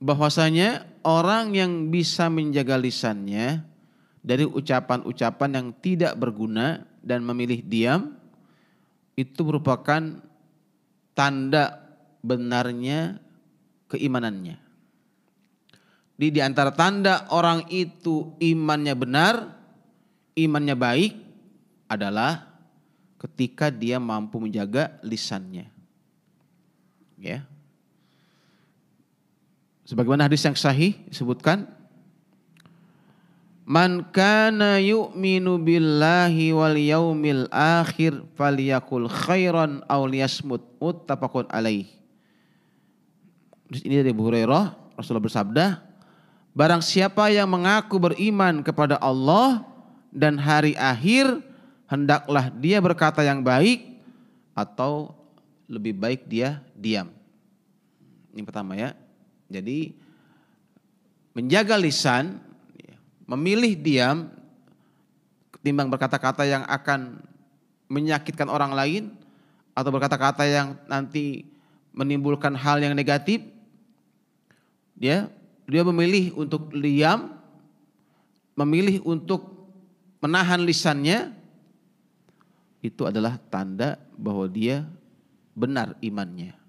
bahwasanya orang yang bisa menjaga lisannya dari ucapan-ucapan yang tidak berguna dan memilih diam itu merupakan tanda benarnya keimanannya. Di, di antara tanda orang itu imannya benar, imannya baik adalah ketika dia mampu menjaga lisannya. Ya sebagaimana hadis yang sahih disebutkan Man kana yu'minu billahi wal yaumil akhir falyakul khairan aw liyasmut muttafaqun alaih. Ini dari Abu Hurairah, Rasulullah bersabda, Barang siapa yang mengaku beriman kepada Allah dan hari akhir, hendaklah dia berkata yang baik atau lebih baik dia diam. Ini pertama ya. Jadi menjaga lisan, ya, memilih diam ketimbang berkata-kata yang akan menyakitkan orang lain atau berkata-kata yang nanti menimbulkan hal yang negatif. Dia ya, dia memilih untuk diam, memilih untuk menahan lisannya itu adalah tanda bahwa dia benar imannya.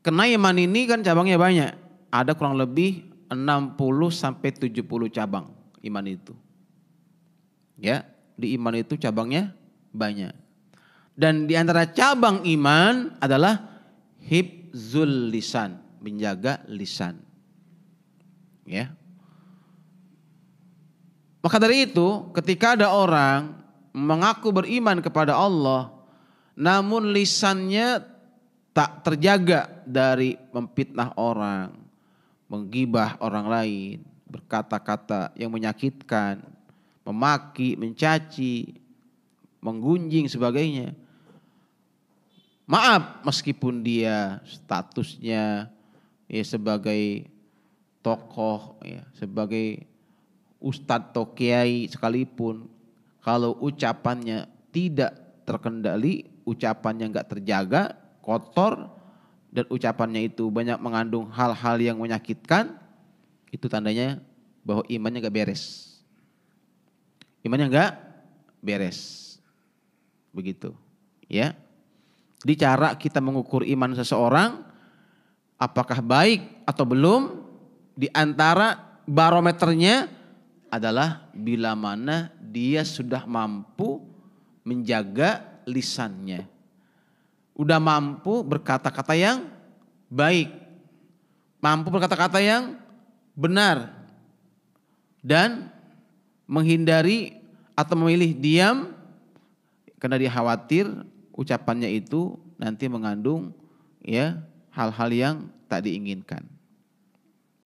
Kena iman ini kan cabangnya banyak. Ada kurang lebih 60 sampai 70 cabang iman itu. Ya, di iman itu cabangnya banyak. Dan di antara cabang iman adalah hibzul lisan, menjaga lisan. Ya. Maka dari itu, ketika ada orang mengaku beriman kepada Allah, namun lisannya tak terjaga dari memfitnah orang, menggibah orang lain, berkata-kata yang menyakitkan, memaki, mencaci, menggunjing sebagainya. Maaf meskipun dia statusnya ya sebagai tokoh ya, sebagai ustadz atau sekalipun kalau ucapannya tidak terkendali, ucapannya nggak terjaga, kotor dan ucapannya itu banyak mengandung hal-hal yang menyakitkan, itu tandanya bahwa imannya gak beres. Imannya gak beres. Begitu. Ya. Di cara kita mengukur iman seseorang, apakah baik atau belum, di antara barometernya adalah bila mana dia sudah mampu menjaga lisannya udah mampu berkata-kata yang baik, mampu berkata-kata yang benar dan menghindari atau memilih diam karena dia khawatir ucapannya itu nanti mengandung ya hal-hal yang tak diinginkan.